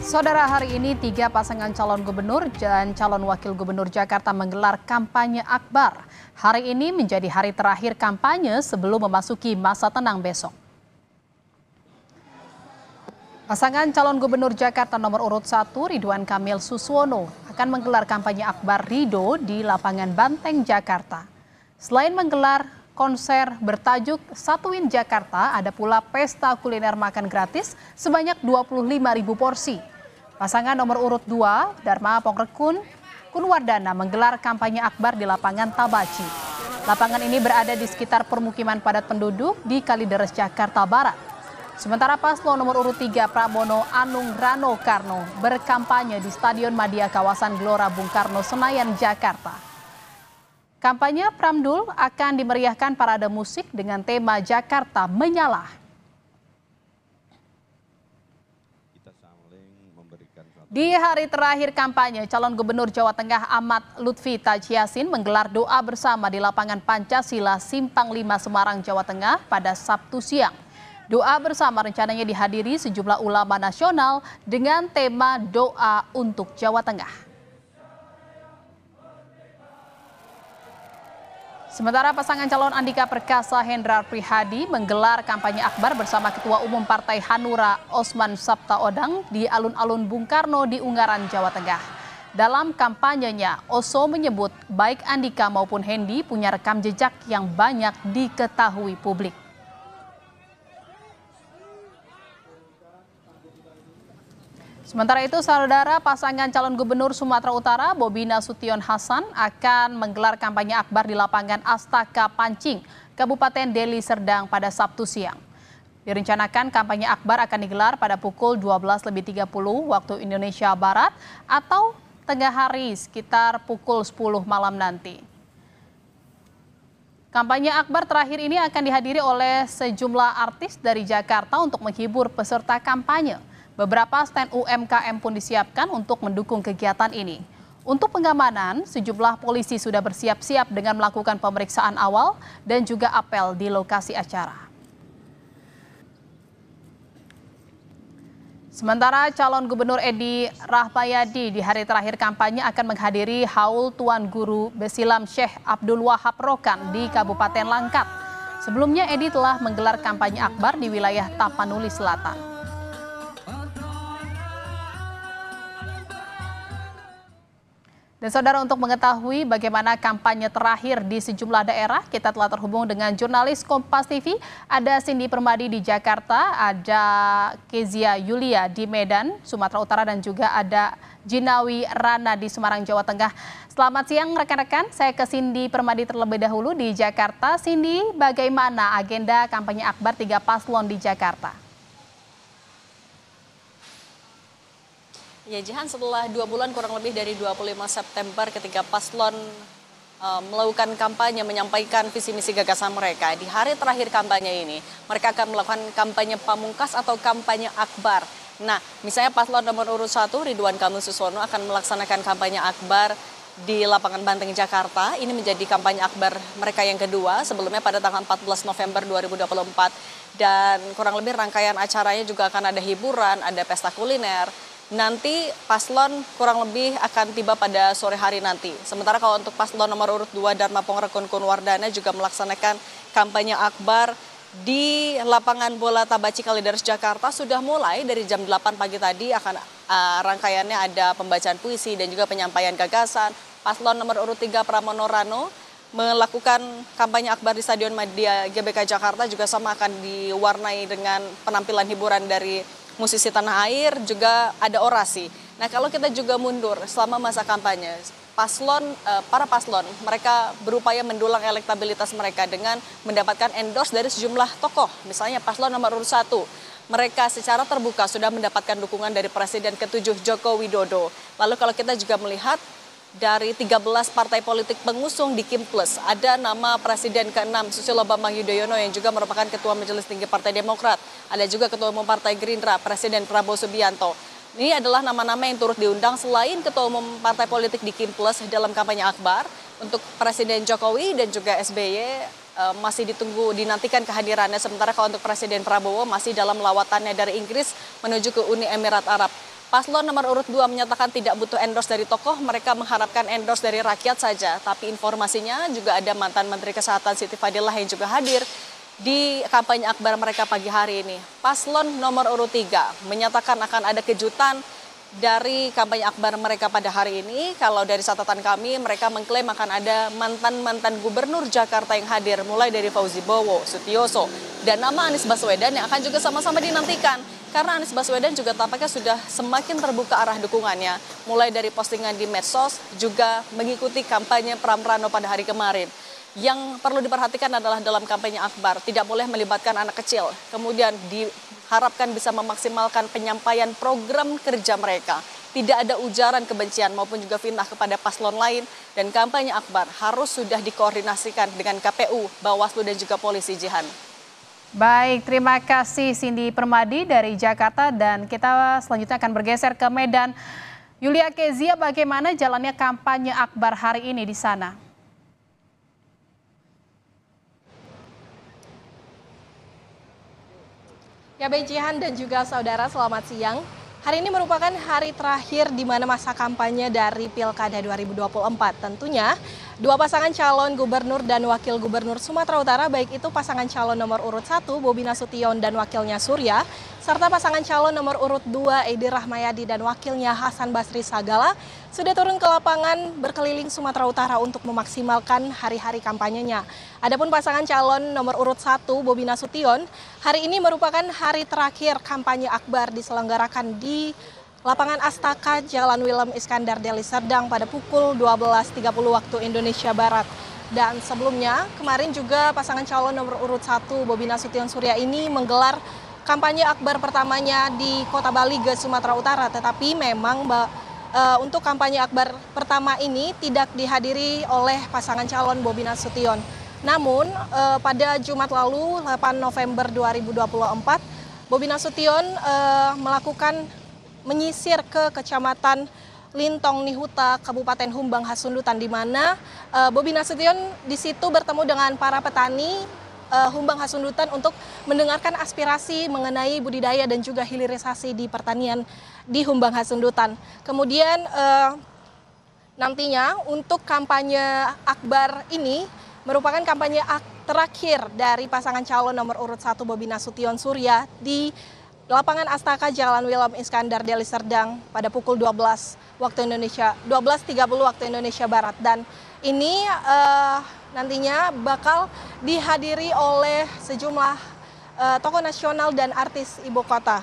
Saudara, hari ini tiga pasangan calon gubernur dan calon wakil gubernur Jakarta menggelar kampanye akbar. Hari ini menjadi hari terakhir kampanye sebelum memasuki masa tenang besok. Pasangan calon gubernur Jakarta nomor urut 1 Ridwan Kamil Suswono akan menggelar kampanye akbar Rido di lapangan Banteng, Jakarta. Selain menggelar konser bertajuk Satuin Jakarta, ada pula pesta kuliner makan gratis sebanyak 25 ribu porsi. Pasangan nomor urut 2, Dharma Pongrekun Kunwardana menggelar kampanye akbar di lapangan Tabaci. Lapangan ini berada di sekitar permukiman padat penduduk di Kalideres, Jakarta Barat. Sementara paslon nomor urut 3 Pramono Anung Rano Karno berkampanye di Stadion Madia kawasan Gelora Bung Karno, Senayan, Jakarta. Kampanye Pramdul akan dimeriahkan parade musik dengan tema Jakarta Menyala. Di hari terakhir kampanye, calon gubernur Jawa Tengah Ahmad Lutfi Taj Yassin menggelar doa bersama di lapangan Pancasila Simpang 5 Semarang, Jawa Tengah pada Sabtu siang. Doa bersama rencananya dihadiri sejumlah ulama nasional dengan tema doa untuk Jawa Tengah. Sementara pasangan calon Andika Perkasa Hendrar Prihadi menggelar kampanye akbar bersama Ketua Umum Partai Hanura Osman Sabtaodang di alun-alun Bung Karno di Ungaran, Jawa Tengah. Dalam kampanyenya, Oso menyebut baik Andika maupun Hendi punya rekam jejak yang banyak diketahui publik. Sementara itu, saudara pasangan calon gubernur Sumatera Utara, Bobi Nasution Hasan, akan menggelar kampanye akbar di lapangan Astaka Pancing, Kabupaten Deli Serdang pada Sabtu siang. Direncanakan kampanye akbar akan digelar pada pukul 12.30 waktu Indonesia Barat atau tengah hari sekitar pukul 10 malam nanti. Kampanye akbar terakhir ini akan dihadiri oleh sejumlah artis dari Jakarta untuk menghibur peserta kampanye. Beberapa stand UMKM pun disiapkan untuk mendukung kegiatan ini. Untuk pengamanan, sejumlah polisi sudah bersiap-siap dengan melakukan pemeriksaan awal dan juga apel di lokasi acara. Sementara calon gubernur Edi Rahmayadi di hari terakhir kampanye akan menghadiri haul Tuan Guru Besilam Syekh Abdul Wahab Rokan di Kabupaten Langkat. Sebelumnya Edi telah menggelar kampanye akbar di wilayah Tapanuli Selatan. Dan saudara untuk mengetahui bagaimana kampanye terakhir di sejumlah daerah, kita telah terhubung dengan jurnalis Kompas TV, ada Cindy Permadi di Jakarta, ada Kezia Yulia di Medan, Sumatera Utara, dan juga ada Jinawi Rana di Semarang, Jawa Tengah. Selamat siang rekan-rekan, saya ke Cindy Permadi terlebih dahulu di Jakarta. Cindy, bagaimana agenda kampanye akbar tiga paslon di Jakarta? Ya Jihan, setelah dua bulan kurang lebih dari 25 September ketika paslon uh, melakukan kampanye menyampaikan visi misi gagasan mereka di hari terakhir kampanye ini mereka akan melakukan kampanye pamungkas atau kampanye akbar Nah, misalnya paslon nomor urut satu Ridwan Kamil Suswono akan melaksanakan kampanye akbar di lapangan Banteng Jakarta. Ini menjadi kampanye akbar mereka yang kedua sebelumnya pada tanggal 14 November 2024 dan kurang lebih rangkaian acaranya juga akan ada hiburan, ada pesta kuliner, nanti paslon kurang lebih akan tiba pada sore hari nanti. Sementara kalau untuk paslon nomor urut 2 Dharma Pongrekun Kunwardana juga melaksanakan kampanye akbar di lapangan bola Tabaci Kalideres Jakarta sudah mulai dari jam 8 pagi tadi akan uh, rangkaiannya ada pembacaan puisi dan juga penyampaian gagasan. Paslon nomor urut 3 Pramono Rano melakukan kampanye akbar di Stadion Madia GBK Jakarta juga sama akan diwarnai dengan penampilan hiburan dari musisi tanah air, juga ada orasi. Nah kalau kita juga mundur selama masa kampanye, paslon eh, para paslon mereka berupaya mendulang elektabilitas mereka dengan mendapatkan endorse dari sejumlah tokoh, misalnya paslon nomor urut satu mereka secara terbuka sudah mendapatkan dukungan dari Presiden ketujuh Joko Widodo. Lalu kalau kita juga melihat dari 13 partai politik pengusung di Kim Plus. Ada nama Presiden ke-6 Susilo Bambang Yudhoyono yang juga merupakan Ketua Majelis Tinggi Partai Demokrat. Ada juga Ketua Umum Partai Gerindra, Presiden Prabowo Subianto. Ini adalah nama-nama yang turut diundang selain Ketua Umum Partai Politik di Kim Plus dalam kampanye Akbar. Untuk Presiden Jokowi dan juga SBY eh, masih ditunggu dinantikan kehadirannya sementara kalau untuk Presiden Prabowo masih dalam lawatannya dari Inggris menuju ke Uni Emirat Arab. Paslon nomor urut 2 menyatakan tidak butuh endorse dari tokoh, mereka mengharapkan endorse dari rakyat saja. Tapi informasinya juga ada mantan Menteri Kesehatan Siti Fadilah yang juga hadir di kampanye akbar mereka pagi hari ini. Paslon nomor urut 3 menyatakan akan ada kejutan dari kampanye akbar mereka pada hari ini, kalau dari catatan kami, mereka mengklaim akan ada mantan-mantan gubernur Jakarta yang hadir, mulai dari Fauzi Bowo, Sutioso, dan nama Anies Baswedan yang akan juga sama-sama dinantikan karena Anies Baswedan juga tampaknya sudah semakin terbuka arah dukungannya, mulai dari postingan di medsos juga mengikuti kampanye Pram Rano pada hari kemarin. Yang perlu diperhatikan adalah dalam kampanye Akbar tidak boleh melibatkan anak kecil. Kemudian diharapkan bisa memaksimalkan penyampaian program kerja mereka. Tidak ada ujaran kebencian maupun juga fitnah kepada paslon lain dan kampanye Akbar harus sudah dikoordinasikan dengan KPU, Bawaslu dan juga polisi Jihan. Baik, terima kasih Cindy Permadi dari Jakarta dan kita selanjutnya akan bergeser ke Medan. Yulia Kezia, bagaimana jalannya kampanye Akbar hari ini di sana? Ya Benjihan dan juga saudara selamat siang. Hari ini merupakan hari terakhir di mana masa kampanye dari Pilkada 2024. Tentunya dua pasangan calon gubernur dan wakil gubernur Sumatera Utara, baik itu pasangan calon nomor urut satu Bobi Nasution dan wakilnya Surya, serta pasangan calon nomor urut 2 Edi Rahmayadi dan wakilnya Hasan Basri Sagala sudah turun ke lapangan berkeliling Sumatera Utara untuk memaksimalkan hari-hari kampanyenya. Adapun pasangan calon nomor urut 1 Bobi Nasution, hari ini merupakan hari terakhir kampanye Akbar diselenggarakan di Lapangan Astaka Jalan Wilhelm Iskandar Deli Serdang pada pukul 12.30 waktu Indonesia Barat. Dan sebelumnya, kemarin juga pasangan calon nomor urut 1 Bobi Nasution Surya ini menggelar kampanye akbar pertamanya di Kota Bali ke Sumatera Utara, tetapi memang uh, untuk kampanye akbar pertama ini tidak dihadiri oleh pasangan calon Bobi Nasution. Namun uh, pada Jumat lalu 8 November 2024 Bobi Nasution uh, melakukan menyisir ke Kecamatan Lintong Nihuta, Kabupaten Humbang Hasundutan di mana uh, Bobi Nasution di situ bertemu dengan para petani uh, Humbang Hasundutan untuk mendengarkan aspirasi mengenai budidaya dan juga hilirisasi di pertanian di Humbang Hasundutan. Kemudian uh, nantinya untuk kampanye Akbar ini merupakan kampanye terakhir dari pasangan calon nomor urut 1 Bobi Nasution Surya di lapangan Astaka Jalan Wilam Iskandar Deli Serdang pada pukul 12 waktu Indonesia 12.30 waktu Indonesia Barat dan ini uh, nantinya bakal dihadiri oleh sejumlah uh, tokoh nasional dan artis ibu kota.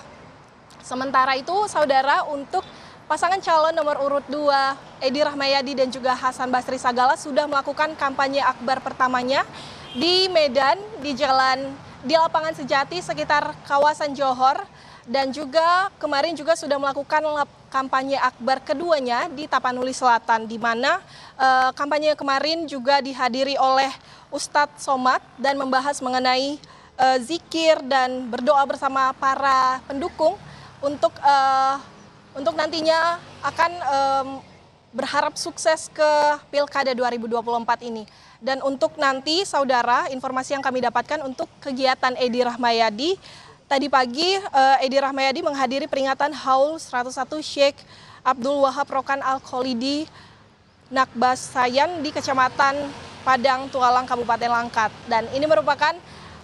Sementara itu, saudara, untuk pasangan calon nomor urut 2, Edi Rahmayadi dan juga Hasan Basri Sagala sudah melakukan kampanye akbar pertamanya di Medan, di jalan, di lapangan sejati sekitar kawasan Johor, dan juga kemarin juga sudah melakukan kampanye akbar keduanya di Tapanuli Selatan, di mana uh, kampanye kemarin juga dihadiri oleh Ustadz Somad dan membahas mengenai uh, zikir dan berdoa bersama para pendukung untuk uh, untuk nantinya akan um, berharap sukses ke Pilkada 2024 ini. Dan untuk nanti saudara, informasi yang kami dapatkan untuk kegiatan Edi Rahmayadi tadi pagi eh, Edi Rahmayadi menghadiri peringatan Haul 101 Sheikh Abdul Wahab Rokan Al-Kholidi Nakbas Sayan di Kecamatan Padang Tualang Kabupaten Langkat. Dan ini merupakan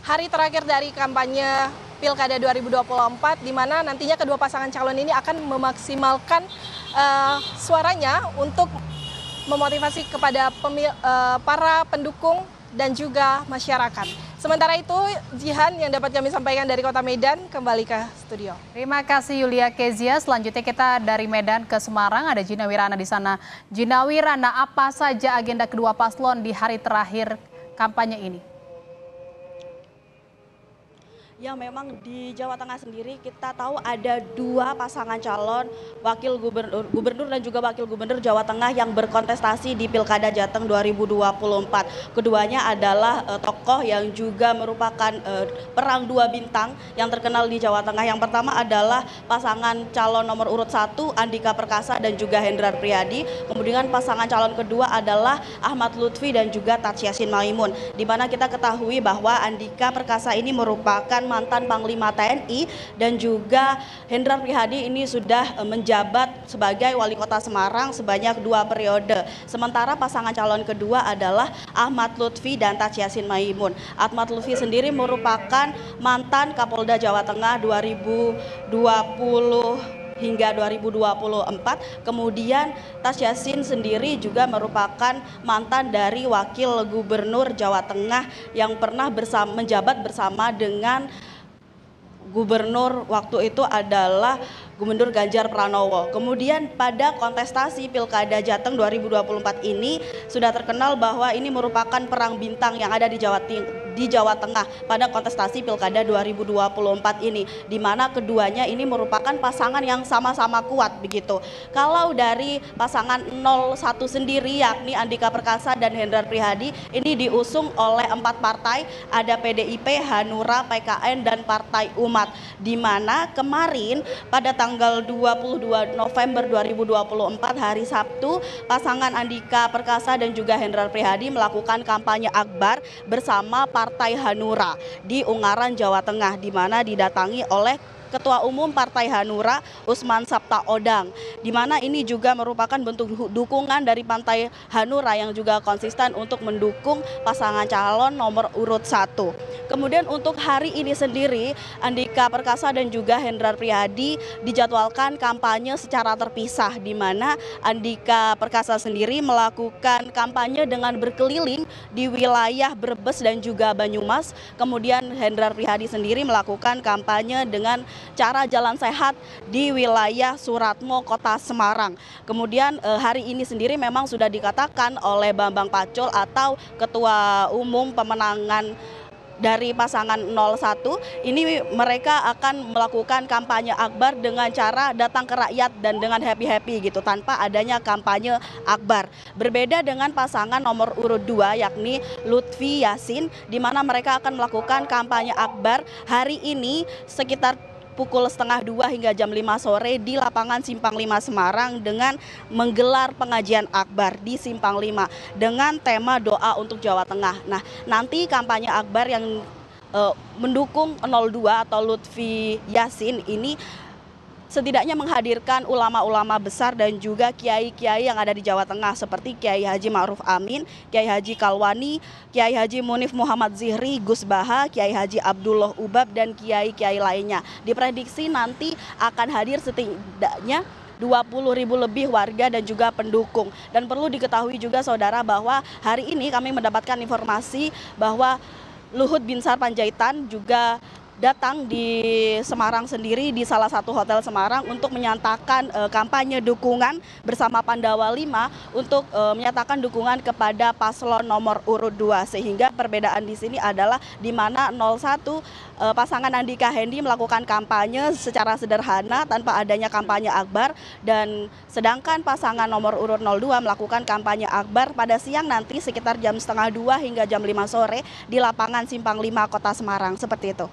hari terakhir dari kampanye Pilkada 2024 di mana nantinya kedua pasangan calon ini akan memaksimalkan uh, suaranya untuk memotivasi kepada pemil, uh, para pendukung dan juga masyarakat. Sementara itu, Jihan yang dapat kami sampaikan dari Kota Medan kembali ke studio. Terima kasih Yulia Kezia. Selanjutnya kita dari Medan ke Semarang. Ada Gina Wirana di sana. Gina Wirana, apa saja agenda kedua paslon di hari terakhir kampanye ini? yang memang di Jawa Tengah sendiri kita tahu ada dua pasangan calon wakil gubernur, gubernur dan juga wakil gubernur Jawa Tengah yang berkontestasi di Pilkada Jateng 2024. Keduanya adalah uh, tokoh yang juga merupakan uh, perang dua bintang yang terkenal di Jawa Tengah. Yang pertama adalah pasangan calon nomor urut satu Andika Perkasa dan juga Hendrar Priadi. Kemudian pasangan calon kedua adalah Ahmad Lutfi dan juga Tatsyasin Maimun. Di mana kita ketahui bahwa Andika Perkasa ini merupakan mantan Panglima TNI dan juga Hendra Prihadi ini sudah eh, menjabat sebagai Wali Kota Semarang sebanyak dua periode. Sementara pasangan calon kedua adalah Ahmad Lutfi dan Taj Yassin Maimun. Ahmad Lutfi sendiri merupakan mantan Kapolda Jawa Tengah 2020 hingga 2024. Kemudian Tas Yassin sendiri juga merupakan mantan dari Wakil Gubernur Jawa Tengah yang pernah bersama, menjabat bersama dengan gubernur waktu itu adalah Gubernur Ganjar Pranowo. Kemudian pada kontestasi Pilkada Jateng 2024 ini sudah terkenal bahwa ini merupakan perang bintang yang ada di Jawa Timur di Jawa Tengah pada kontestasi Pilkada 2024 ini di mana keduanya ini merupakan pasangan yang sama-sama kuat begitu. Kalau dari pasangan 01 sendiri yakni Andika Perkasa dan Hendrar Prihadi ini diusung oleh empat partai ada PDIP, Hanura, PKN dan Partai Umat di mana kemarin pada tanggal 22 November 2024 hari Sabtu pasangan Andika Perkasa dan juga Hendrar Prihadi melakukan kampanye akbar bersama partai Partai Hanura di Ungaran, Jawa Tengah, di mana didatangi oleh Ketua Umum Partai Hanura Usman Sabta Odang. Di mana ini juga merupakan bentuk dukungan dari Pantai Hanura yang juga konsisten untuk mendukung pasangan calon nomor urut satu. Kemudian untuk hari ini sendiri Andika Perkasa dan juga Hendrar Prihadi dijadwalkan kampanye secara terpisah di mana Andika Perkasa sendiri melakukan kampanye dengan berkeliling di wilayah Brebes dan juga Banyumas. Kemudian Hendrar Prihadi sendiri melakukan kampanye dengan cara jalan sehat di wilayah Suratmo, Kota Semarang. Kemudian eh, hari ini sendiri memang sudah dikatakan oleh Bambang Pacul atau Ketua Umum Pemenangan dari pasangan 01 ini mereka akan melakukan kampanye akbar dengan cara datang ke rakyat dan dengan happy-happy gitu tanpa adanya kampanye akbar. Berbeda dengan pasangan nomor urut 2 yakni Lutfi Yasin di mana mereka akan melakukan kampanye akbar hari ini sekitar pukul setengah dua hingga jam lima sore di lapangan Simpang Lima Semarang dengan menggelar pengajian akbar di Simpang Lima dengan tema doa untuk Jawa Tengah. Nah, nanti kampanye akbar yang uh, mendukung 02 atau Lutfi Yasin ini setidaknya menghadirkan ulama-ulama besar dan juga kiai-kiai yang ada di Jawa Tengah seperti Kiai Haji Ma'ruf Amin, Kiai Haji Kalwani, Kiai Haji Munif Muhammad Zihri, Gus Baha, Kiai Haji Abdullah Ubab dan kiai-kiai lainnya. Diprediksi nanti akan hadir setidaknya 20 ribu lebih warga dan juga pendukung. Dan perlu diketahui juga saudara bahwa hari ini kami mendapatkan informasi bahwa Luhut Binsar Panjaitan juga datang di Semarang sendiri di salah satu hotel Semarang untuk menyatakan uh, kampanye dukungan bersama Pandawa 5 untuk uh, menyatakan dukungan kepada paslon nomor urut 2 sehingga perbedaan di sini adalah di mana 01 uh, eh, pasangan Andika Hendi melakukan kampanye secara sederhana tanpa adanya kampanye akbar dan sedangkan pasangan nomor urut 02 melakukan kampanye akbar pada siang nanti sekitar jam setengah dua hingga jam 5 sore di lapangan Simpang 5 Kota Semarang seperti itu.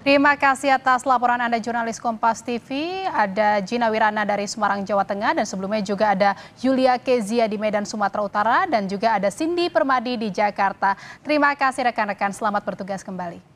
Terima kasih atas laporan Anda jurnalis Kompas TV, ada Gina Wirana dari Semarang, Jawa Tengah, dan sebelumnya juga ada Yulia Kezia di Medan, Sumatera Utara, dan juga ada Cindy Permadi di Jakarta. Terima kasih rekan-rekan, selamat bertugas kembali.